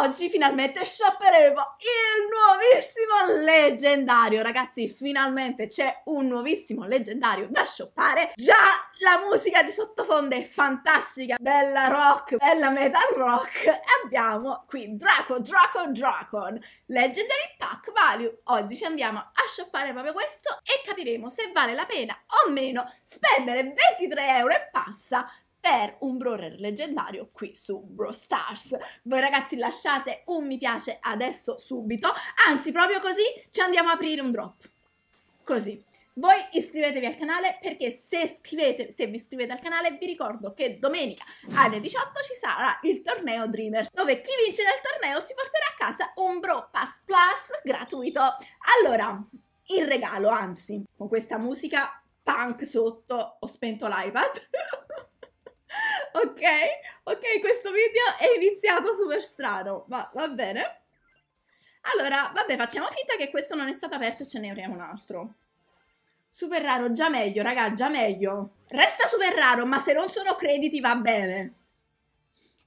Oggi finalmente shopperemo il nuovissimo leggendario. Ragazzi, finalmente c'è un nuovissimo leggendario da shoppare. Già la musica di sottofondo è fantastica, bella rock, bella metal rock. E abbiamo qui Draco, Draco, Dracon, Legendary Pack Value. Oggi ci andiamo a shoppare proprio questo e capiremo se vale la pena o meno spendere 23 euro e passa per un brawler leggendario qui su Bro Stars. Voi ragazzi lasciate un mi piace adesso subito, anzi proprio così ci andiamo a aprire un drop. Così. Voi iscrivetevi al canale perché se, scrivete, se, vi iscrivete al canale vi ricordo che domenica alle 18 ci sarà il torneo Dreamers dove chi vincerà il torneo si porterà a casa un Bro Pass Plus gratuito. Allora, il regalo anzi, con questa musica punk sotto ho spento l'iPad. ok? Ok, questo video è iniziato super strano, ma va bene. Allora, vabbè, facciamo finta che questo non è stato aperto e ce ne apriamo un altro. Super raro, già meglio, raga, già meglio. Resta super raro, ma se non sono crediti va bene.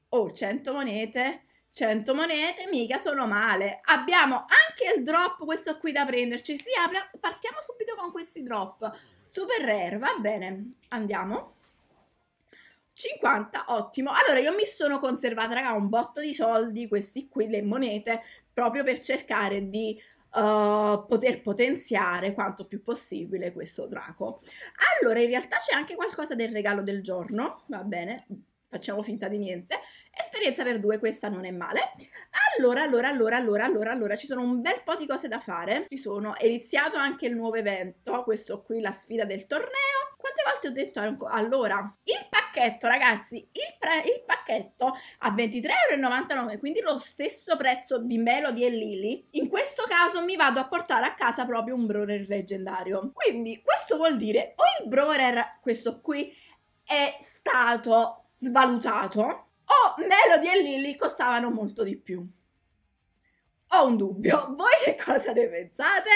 Oh, 100 monete, 100 monete, mica sono male. Abbiamo anche il drop, questo qui da prenderci. Si apre, partiamo subito con questi drop. Super rare, va bene. Andiamo. 50, ottimo. Allora io mi sono conservata, raga, un botto di soldi, questi qui, le monete, proprio per cercare di uh, poter potenziare quanto più possibile questo draco. Allora, in realtà c'è anche qualcosa del regalo del giorno, va bene, facciamo finta di niente. Esperienza per due, questa non è male. Allora, allora, allora, allora, allora, allora, ci sono un bel po' di cose da fare. Ci sono, è iniziato anche il nuovo evento, questo qui, la sfida del torneo quante volte ho detto allora? Il pacchetto, ragazzi, il, pre- il pacchetto a 23,99 euro quindi lo stesso prezzo di Melody e Lily, in questo caso mi vado a portare a casa proprio un Brawler leggendario. Quindi questo vuol dire o il Brawler, questo qui, è stato svalutato, o Melody e Lily costavano molto di più ho un dubbio, voi che cosa ne pensate?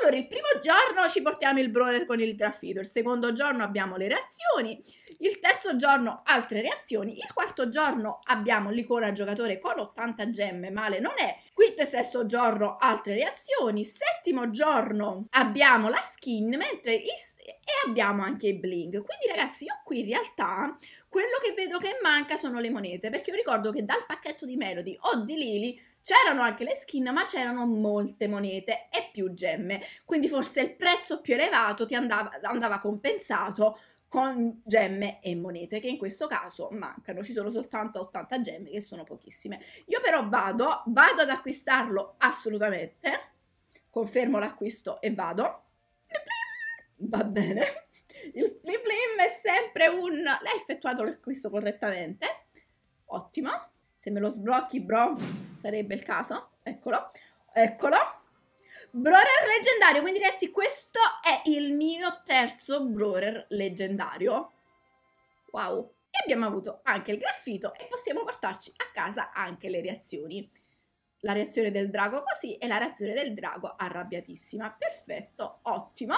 Allora, il primo giorno ci portiamo il brawler con il graffito, il secondo giorno abbiamo le reazioni, il terzo giorno altre reazioni, il quarto giorno abbiamo l'icona giocatore con 80 gemme, male non è, quinto e sesto giorno altre reazioni, settimo giorno abbiamo la skin, mentre il abbiamo anche i bling. Quindi ragazzi, io qui in realtà quello che vedo che manca sono le monete, perché io ricordo che dal pacchetto di Melody o di Lily C'erano anche le skin, ma c'erano molte monete e più gemme, quindi forse il prezzo più elevato ti andava, andava compensato con gemme e monete che in questo caso mancano, ci sono soltanto 80 gemme che sono pochissime. Io però vado, vado ad acquistarlo assolutamente, confermo l'acquisto e vado. Va bene. Il plim plim è sempre un... L'ha effettuato l'acquisto correttamente. Ottimo. Se me lo sblocchi, bro, sarebbe il caso. Eccolo. Eccolo. Brawler leggendario. Quindi, ragazzi, questo è il mio terzo brawler leggendario. Wow. E abbiamo avuto anche il graffito e possiamo portarci a casa anche le reazioni. La reazione del drago così e la reazione del drago arrabbiatissima. Perfetto, ottimo.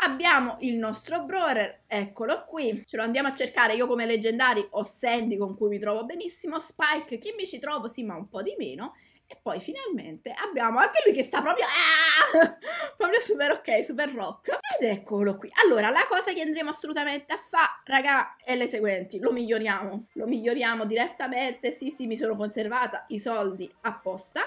Abbiamo il nostro brawler, eccolo qui, ce lo andiamo a cercare, io come leggendari ho Sandy con cui mi trovo benissimo, Spike che mi ci trovo sì ma un po' di meno, e poi finalmente abbiamo anche lui che sta proprio... Ah! proprio super ok, super rock. Ed eccolo qui. Allora, la cosa che andremo assolutamente a fare, raga, è le seguenti. Lo miglioriamo. Lo miglioriamo direttamente. Sì, sì, mi sono conservata i soldi apposta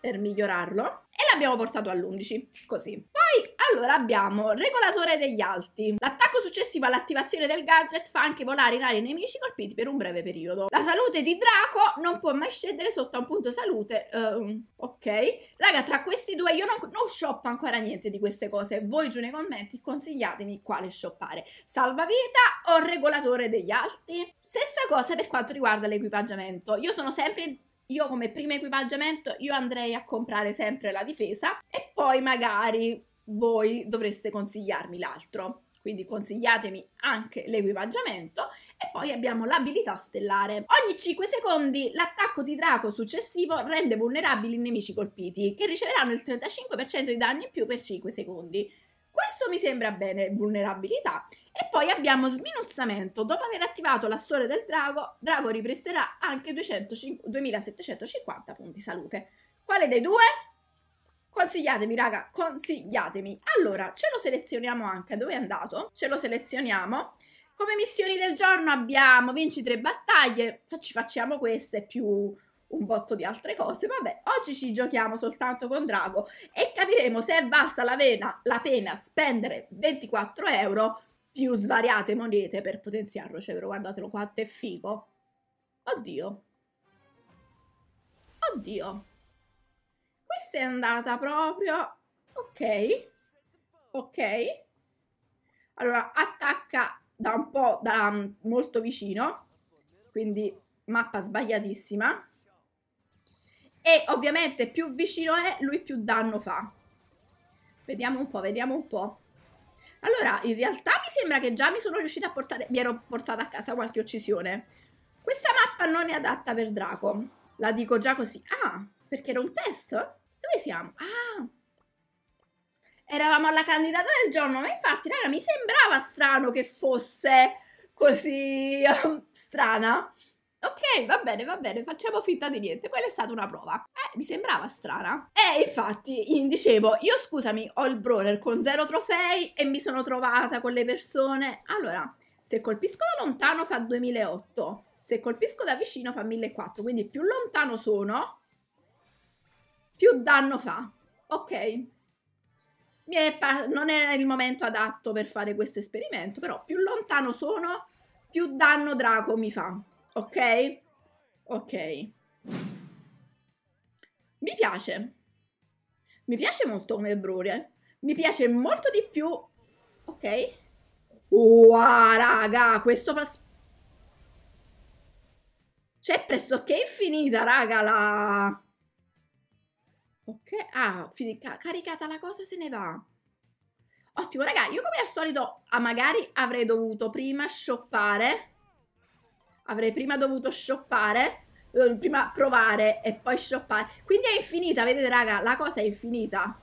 per migliorarlo. E l'abbiamo portato all'11, così. Poi allora abbiamo regolatore degli alti. L'attacco successivo all'attivazione del gadget fa anche volare in aria i nemici colpiti per un breve periodo. La salute di Draco non può mai scendere sotto a un punto salute. Uh, ok. Raga, tra questi due io non, non shoppo ancora niente di queste cose. Voi giù nei commenti consigliatemi quale shoppare. Salvavita o regolatore degli alti? Stessa cosa per quanto riguarda l'equipaggiamento. Io sono sempre io come primo equipaggiamento io andrei a comprare sempre la difesa e poi magari voi dovreste consigliarmi l'altro. Quindi consigliatemi anche l'equipaggiamento e poi abbiamo l'abilità stellare. Ogni 5 secondi l'attacco di drago successivo rende vulnerabili i nemici colpiti che riceveranno il 35% di danni in più per 5 secondi. Questo mi sembra bene, vulnerabilità. E poi abbiamo sminuzzamento. Dopo aver attivato la storia del drago, Drago ripresterà anche 200, 2750 punti salute. Quale dei due? Consigliatemi, raga, consigliatemi. Allora, ce lo selezioniamo anche. Dove è andato? Ce lo selezioniamo. Come missioni del giorno abbiamo vinci tre battaglie, ci facciamo queste più un botto di altre cose. Vabbè, oggi ci giochiamo soltanto con Drago e capiremo se è valsa la, vena, la pena spendere 24 euro più svariate monete per potenziarlo. Cioè, però guardatelo quanto è figo. Oddio. Oddio questa è andata proprio... Ok, ok. Allora, attacca da un po', da um, molto vicino, quindi mappa sbagliatissima. E ovviamente più vicino è, lui più danno fa. Vediamo un po', vediamo un po'. Allora, in realtà mi sembra che già mi sono riuscita a portare... Mi ero portata a casa qualche uccisione. Questa mappa non è adatta per Draco. La dico già così. Ah, perché era un test? Dove siamo? Ah! Eravamo alla candidata del giorno, ma infatti, raga, mi sembrava strano che fosse così um, strana. Ok, va bene, va bene, facciamo finta di niente. Quella è stata una prova. Eh, mi sembrava strana. E eh, infatti, dicevo, io scusami, ho il brawler con zero trofei e mi sono trovata con le persone. Allora, se colpisco da lontano fa 2008, se colpisco da vicino fa 1004, quindi più lontano sono, più danno fa. Ok. Pa- non è il momento adatto per fare questo esperimento, però più lontano sono, più danno Draco mi fa. Ok? Ok. Mi piace. Mi piace molto come brure. Mi piace molto di più. Ok. Wow, raga, questo... Pas- cioè, pressoché infinita, raga, la Ok, ah, finita, caricata la cosa se ne va. Ottimo, raga, io come al solito, ah, magari avrei dovuto prima shoppare. Avrei prima dovuto shoppare, prima provare e poi shoppare. Quindi è infinita, vedete raga, la cosa è infinita.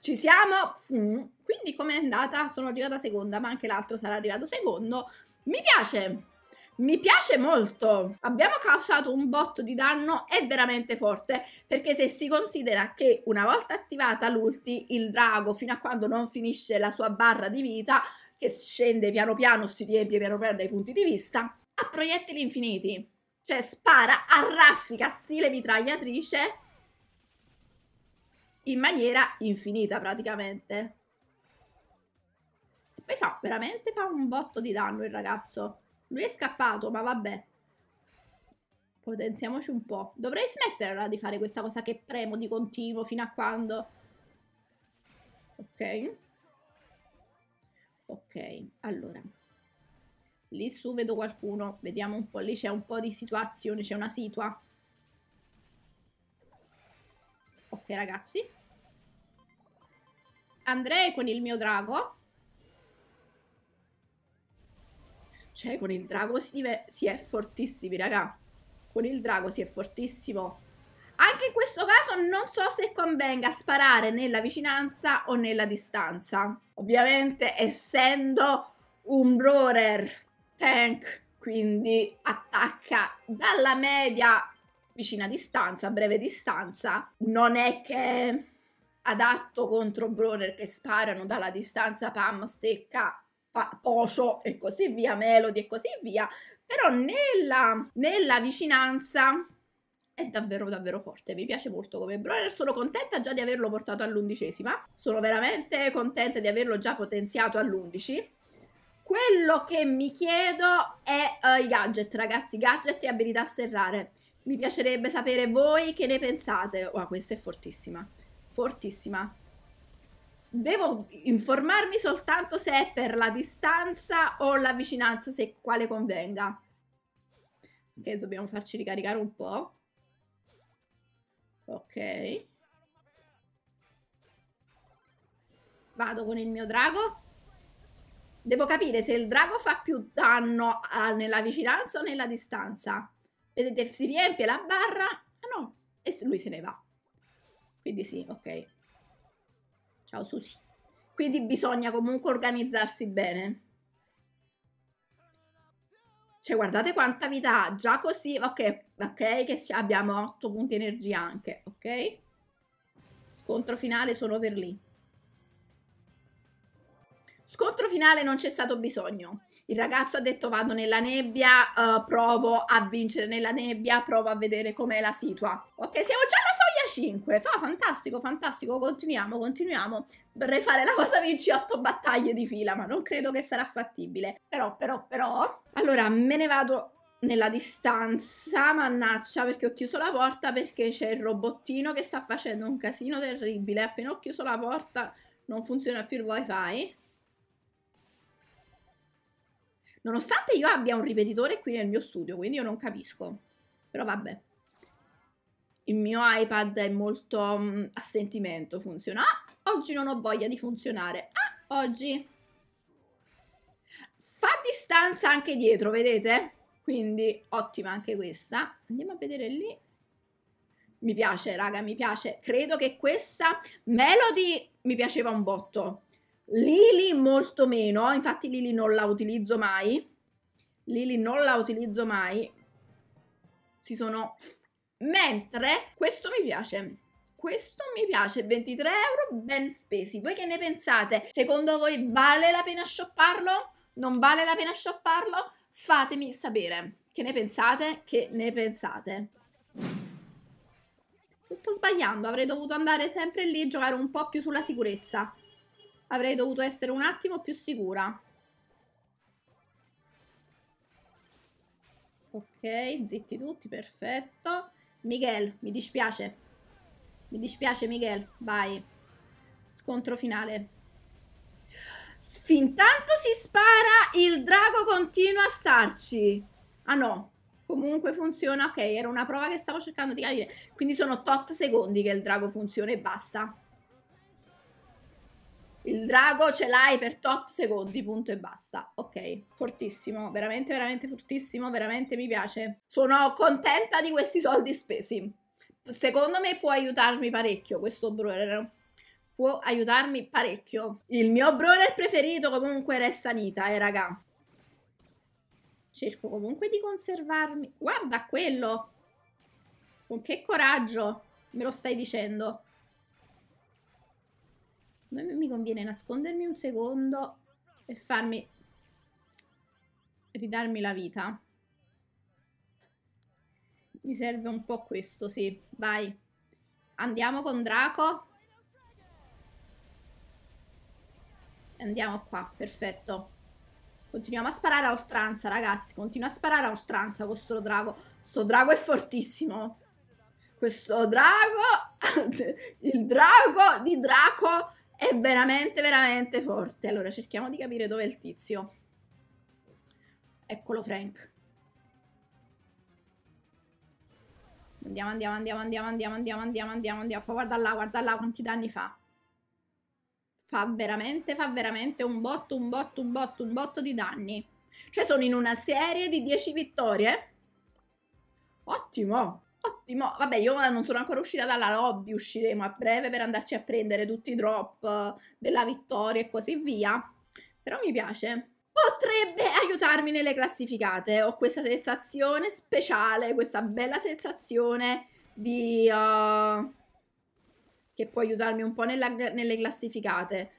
Ci siamo. Mm. Quindi com'è andata? Sono arrivata seconda, ma anche l'altro sarà arrivato secondo. Mi piace. Mi piace molto. Abbiamo causato un botto di danno, è veramente forte, perché se si considera che una volta attivata l'ulti, il drago, fino a quando non finisce la sua barra di vita, che scende piano piano, si riempie piano piano dai punti di vista, ha proiettili infiniti. Cioè spara a raffica, stile mitragliatrice, in maniera infinita praticamente. E poi fa, veramente fa un botto di danno il ragazzo. Lui è scappato, ma vabbè. Potenziamoci un po'. Dovrei smetterla di fare questa cosa che premo di continuo fino a quando... Ok. Ok, allora. Lì su vedo qualcuno. Vediamo un po'. Lì c'è un po' di situazione. C'è una situa. Ok, ragazzi. Andrei con il mio drago. Cioè, con il drago si, si è fortissimi, raga. Con il drago si è fortissimo. Anche in questo caso non so se convenga sparare nella vicinanza o nella distanza. Ovviamente, essendo un brawler tank, quindi attacca dalla media vicina distanza, breve distanza, non è che adatto contro brawler che sparano dalla distanza, pam, stecca Pocio e così via, Melody e così via, però nella, nella vicinanza è davvero davvero forte, mi piace molto come brawler, sono contenta già di averlo portato all'undicesima, sono veramente contenta di averlo già potenziato all'undici. Quello che mi chiedo è uh, i gadget, ragazzi, gadget e abilità serrare. Mi piacerebbe sapere voi che ne pensate. Wow, questa è fortissima, fortissima devo informarmi soltanto se è per la distanza o la vicinanza, se quale convenga. Ok, dobbiamo farci ricaricare un po'. Ok. Vado con il mio drago. Devo capire se il drago fa più danno nella vicinanza o nella distanza. Vedete, si riempie la barra. Ah no, e lui se ne va. Quindi sì, ok. Ciao Susi. Quindi bisogna comunque organizzarsi bene. Cioè, guardate quanta vita ha. Già così, ok, ok, che abbiamo 8 punti energia anche, ok? Scontro finale solo per lì. Scontro finale non c'è stato bisogno. Il ragazzo ha detto vado nella nebbia, uh, provo a vincere nella nebbia, provo a vedere com'è la situa. Ok, siamo già alla soglia 5. Fa fantastico, fantastico, continuiamo, continuiamo. Vorrei fare la cosa vinci 8 battaglie di fila, ma non credo che sarà fattibile. Però, però, però... Allora, me ne vado nella distanza, mannaccia, perché ho chiuso la porta perché c'è il robottino che sta facendo un casino terribile. Appena ho chiuso la porta non funziona più il wifi. Nonostante io abbia un ripetitore qui nel mio studio, quindi io non capisco. Però vabbè. Il mio iPad è molto um, a sentimento, funziona. Ah, oggi non ho voglia di funzionare. Ah, oggi. Fa distanza anche dietro, vedete? Quindi ottima anche questa. Andiamo a vedere lì. Mi piace, raga, mi piace. Credo che questa Melody mi piaceva un botto. Lili molto meno, infatti Lili non la utilizzo mai. Lili non la utilizzo mai. Si sono... Mentre questo mi piace. Questo mi piace, 23 euro ben spesi. Voi che ne pensate? Secondo voi vale la pena shopparlo? Non vale la pena shopparlo? Fatemi sapere. Che ne pensate? Che ne pensate? Sto sbagliando, avrei dovuto andare sempre lì e giocare un po' più sulla sicurezza. Avrei dovuto essere un attimo più sicura. Ok, zitti tutti, perfetto. Miguel, mi dispiace. Mi dispiace Miguel, vai. Scontro finale. Fintanto si spara, il drago continua a starci. Ah no, comunque funziona. Ok, era una prova che stavo cercando di capire. Quindi sono tot secondi che il drago funziona e basta il drago ce l'hai per tot secondi, punto e basta. Ok, fortissimo, veramente, veramente fortissimo, veramente mi piace. Sono contenta di questi soldi spesi. Secondo me può aiutarmi parecchio questo brewer. Può aiutarmi parecchio. Il mio brewer preferito comunque resta Nita, eh raga. Cerco comunque di conservarmi. Guarda quello! Con che coraggio me lo stai dicendo mi conviene nascondermi un secondo e farmi ridarmi la vita. Mi serve un po' questo, sì. Vai. Andiamo con Draco. Andiamo qua, perfetto. Continuiamo a sparare a oltranza, ragazzi. Continua a sparare a oltranza questo drago. questo drago è fortissimo. Questo drago... il drago di Draco è veramente, veramente forte. Allora, cerchiamo di capire dove è il tizio. Eccolo Frank. Andiamo, andiamo, andiamo, andiamo, andiamo, andiamo, andiamo, andiamo, andiamo. guarda là, guarda là quanti danni fa. Fa veramente, fa veramente un botto, un botto, un botto, un botto di danni. Cioè sono in una serie di 10 vittorie. Ottimo ottimo. Vabbè, io eh, non sono ancora uscita dalla lobby, usciremo a breve per andarci a prendere tutti i drop eh, della vittoria e così via. Però mi piace. Potrebbe aiutarmi nelle classificate. Ho questa sensazione speciale, questa bella sensazione di... Uh, che può aiutarmi un po' nella, nelle classificate.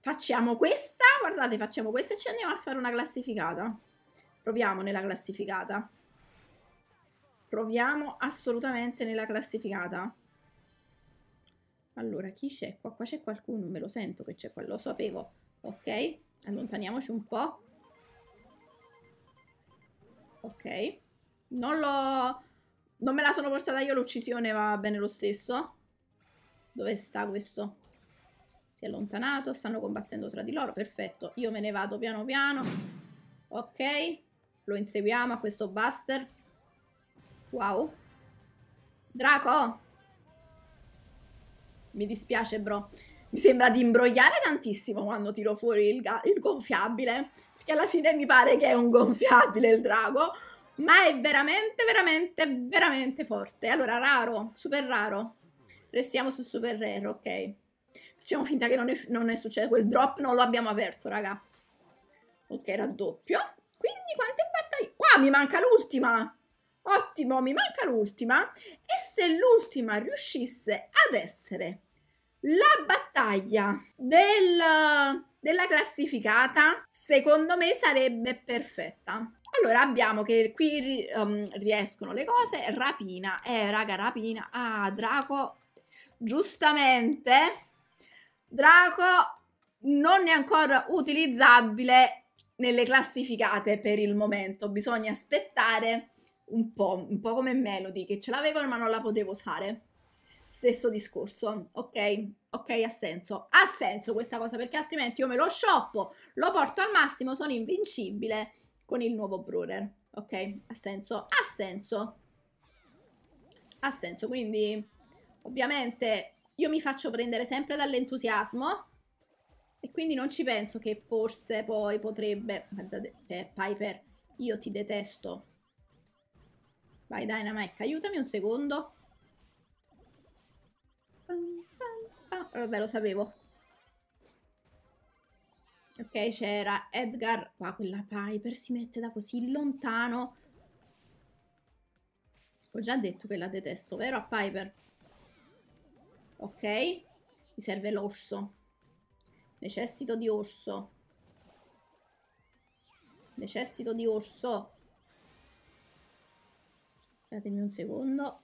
Facciamo questa, guardate, facciamo questa e ci andiamo a fare una classificata. Proviamo nella classificata proviamo assolutamente nella classificata. Allora, chi c'è qua? Qua c'è qualcuno, me lo sento che c'è qua, lo sapevo. Ok, allontaniamoci un po'. Ok. Non l'ho... Non me la sono portata io l'uccisione, va bene lo stesso. Dove sta questo? Si è allontanato, stanno combattendo tra di loro, perfetto. Io me ne vado piano piano. Ok, lo inseguiamo a questo buster. Wow. Draco! Mi dispiace, bro. Mi sembra di imbrogliare tantissimo quando tiro fuori il, il gonfiabile. Perché alla fine mi pare che è un gonfiabile il drago. Ma è veramente, veramente, veramente forte. Allora, raro. Super raro. Restiamo su super rare, ok. Facciamo finta che non è, non è successo. Quel drop non lo abbiamo aperto, raga. Ok, raddoppio. Quindi quante battaglie... Qua wow, mi manca l'ultima! Ottimo, mi manca l'ultima. E se l'ultima riuscisse ad essere la battaglia del, della classificata, secondo me sarebbe perfetta. Allora abbiamo che qui um, riescono le cose, rapina, eh raga rapina, ah Draco, giustamente, Draco non è ancora utilizzabile nelle classificate per il momento, bisogna aspettare un po', un po' come Melody, che ce l'avevano ma non la potevo usare. Stesso discorso, ok? Ok, ha senso. Ha senso questa cosa perché altrimenti io me lo shoppo, lo porto al massimo, sono invincibile con il nuovo Brawler. Ok, ha senso, ha senso. Ha senso, quindi ovviamente io mi faccio prendere sempre dall'entusiasmo e quindi non ci penso che forse poi potrebbe... Guardate, eh, Piper, io ti detesto. Vai Dynamic, aiutami un secondo. Vabbè, lo sapevo. Ok, c'era Edgar. Qua quella Piper si mette da così lontano. Ho già detto che la detesto, vero a Piper? Ok. Mi serve l'orso. Necessito di orso. Necessito di orso. Datemi un secondo.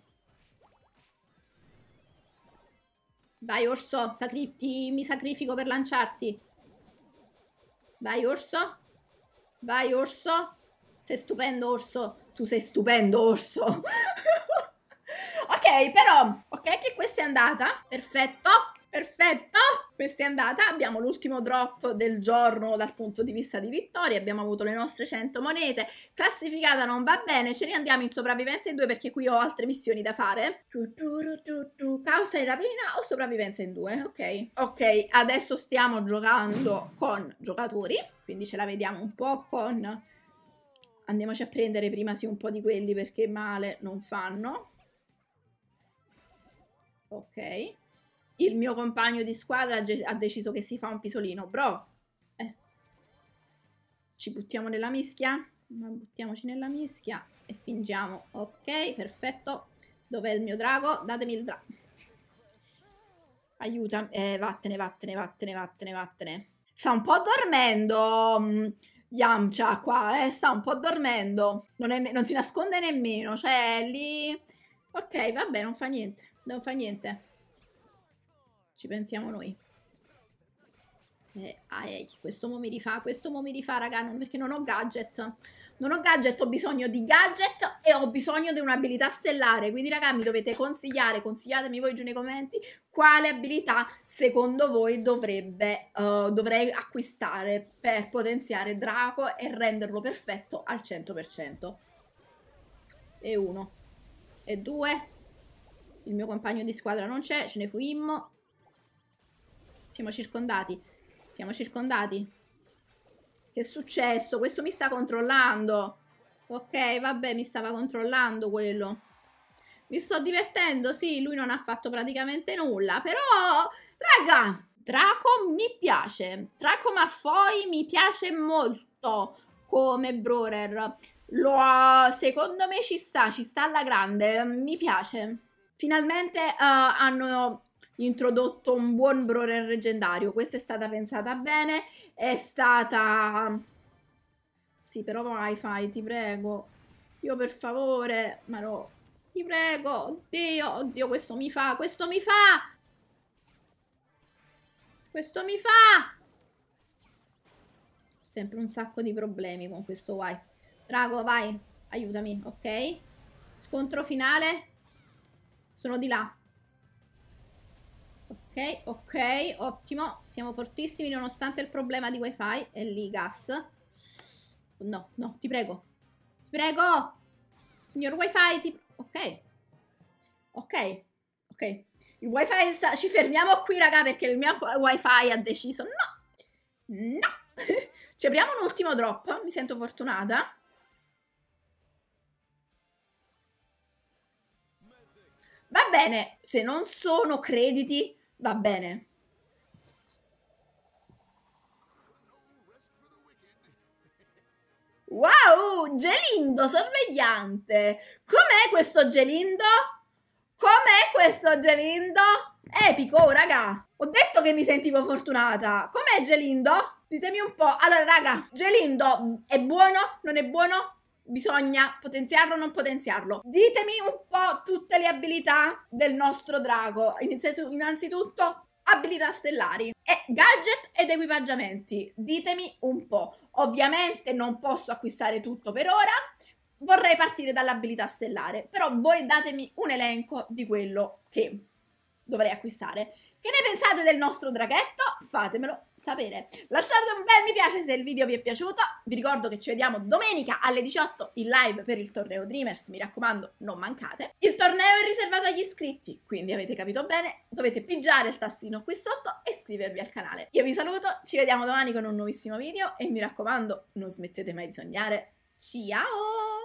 Vai orso, sacri ti, mi sacrifico per lanciarti. Vai orso. Vai orso. Sei stupendo orso. Tu sei stupendo orso. ok, però. Ok, che questa è andata. Perfetto perfetto! Questa è andata, abbiamo l'ultimo drop del giorno dal punto di vista di vittoria, abbiamo avuto le nostre 100 monete, classificata non va bene, ce ne andiamo in sopravvivenza in due perché qui ho altre missioni da fare. Tu, tu, tu, tu, Causa e rapina o sopravvivenza in due? ok. Ok, adesso stiamo giocando con giocatori, quindi ce la vediamo un po' con... Andiamoci a prendere prima sì un po' di quelli perché male non fanno. Ok il mio compagno di squadra ha deciso che si fa un pisolino, bro. Eh. Ci buttiamo nella mischia? Ma buttiamoci nella mischia e fingiamo. Ok, perfetto. Dov'è il mio drago? Datemi il drago. Aiuta. Eh, vattene, vattene, vattene, vattene, vattene. Sta un po' dormendo mm, Yamcha qua, eh. Sta un po' dormendo. Non, è, non si nasconde nemmeno, cioè lì... Ok, vabbè, non fa niente. Non fa niente. Ci pensiamo noi. Eh, ah, eh, questo mo mi rifà, questo mo mi rifà, raga, non, perché non ho gadget. Non ho gadget, ho bisogno di gadget e ho bisogno di un'abilità stellare. Quindi, raga, mi dovete consigliare, consigliatemi voi giù nei commenti quale abilità secondo voi dovrebbe, uh, dovrei acquistare per potenziare Draco e renderlo perfetto al 100%. E uno. E due. Il mio compagno di squadra non c'è, ce ne fuimmo. Siamo circondati. Siamo circondati. Che è successo? Questo mi sta controllando. Ok, vabbè, mi stava controllando quello. Mi sto divertendo, sì, lui non ha fatto praticamente nulla, però... Raga, Draco mi piace. Draco Malfoy mi piace molto come Brorer. Lo, secondo me ci sta, ci sta alla grande, mi piace. Finalmente uh, hanno introdotto un buon brawler leggendario. Questa è stata pensata bene, è stata... Sì, però vai, fai, ti prego. Io per favore, ma no, ti prego, oddio, oddio, questo mi fa, questo mi fa! Questo mi fa! Ho sempre un sacco di problemi con questo vai. Drago, vai, aiutami, ok? Scontro finale. Sono di là, Ok, ottimo. Siamo fortissimi nonostante il problema di wifi. È lì gas. No, no, ti prego. Ti prego. Signor wifi, ti... Ok. Ok. Ok. Il wifi... Sa... Ci fermiamo qui, raga, perché il mio wifi ha deciso. No. No. Ci apriamo un ultimo drop. Mi sento fortunata. Va bene, se non sono crediti Va bene. Wow, Gelindo sorvegliante. Com'è questo Gelindo? Com'è questo Gelindo? Epico, oh, raga. Ho detto che mi sentivo fortunata. Com'è Gelindo? Ditemi un po'. Allora, raga, Gelindo è buono? Non è buono? bisogna potenziarlo o non potenziarlo. Ditemi un po' tutte le abilità del nostro drago. Iniziato, innanzitutto abilità stellari e gadget ed equipaggiamenti. Ditemi un po'. Ovviamente non posso acquistare tutto per ora. Vorrei partire dall'abilità stellare, però voi datemi un elenco di quello che dovrei acquistare. Che ne pensate del nostro draghetto? Fatemelo sapere. Lasciate un bel mi piace se il video vi è piaciuto. Vi ricordo che ci vediamo domenica alle 18 in live per il torneo Dreamers, mi raccomando, non mancate. Il torneo è riservato agli iscritti, quindi avete capito bene, dovete pigiare il tastino qui sotto e iscrivervi al canale. Io vi saluto, ci vediamo domani con un nuovissimo video e mi raccomando, non smettete mai di sognare. Ciao!